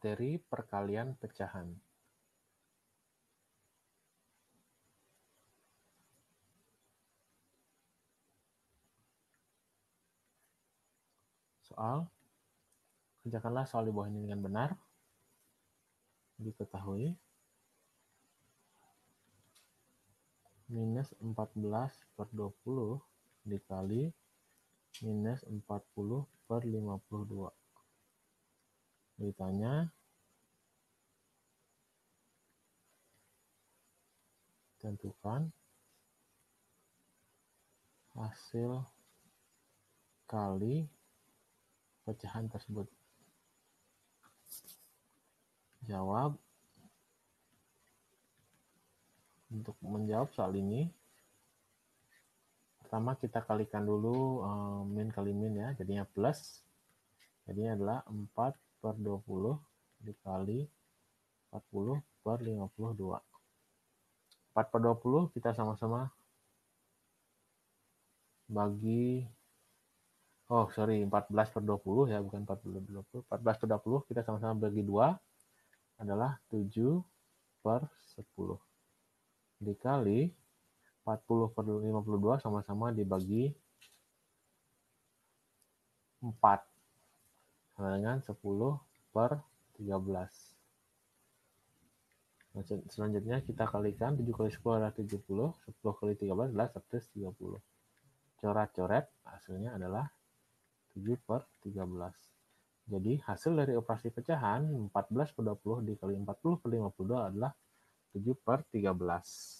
materi perkalian pecahan soal. Kerjakanlah soal di bawah ini dengan benar. Diketahui. Minus 14 per 20 dikali minus 40 per 52 beritanya tentukan hasil kali pecahan tersebut. Jawab. Untuk menjawab soal ini, pertama kita kalikan dulu eh, min kali min ya, jadinya plus. Jadinya adalah 4 per 20 dikali 40 per 52. 4 per 20 kita sama-sama bagi oh sorry 14 per 20 ya bukan 40 20 14 per 20 kita sama-sama bagi 2 adalah 7 per 10 dikali 40 per 52 sama-sama dibagi 4 sama dengan 10 per 13. Selanjutnya kita kalikan 7 kali 10 adalah 70, 10 kali 13 adalah 130. Coret-coret hasilnya adalah 7 per 13. Jadi hasil dari operasi pecahan 14 per 20 dikali 40 per 52 adalah 7 per 13.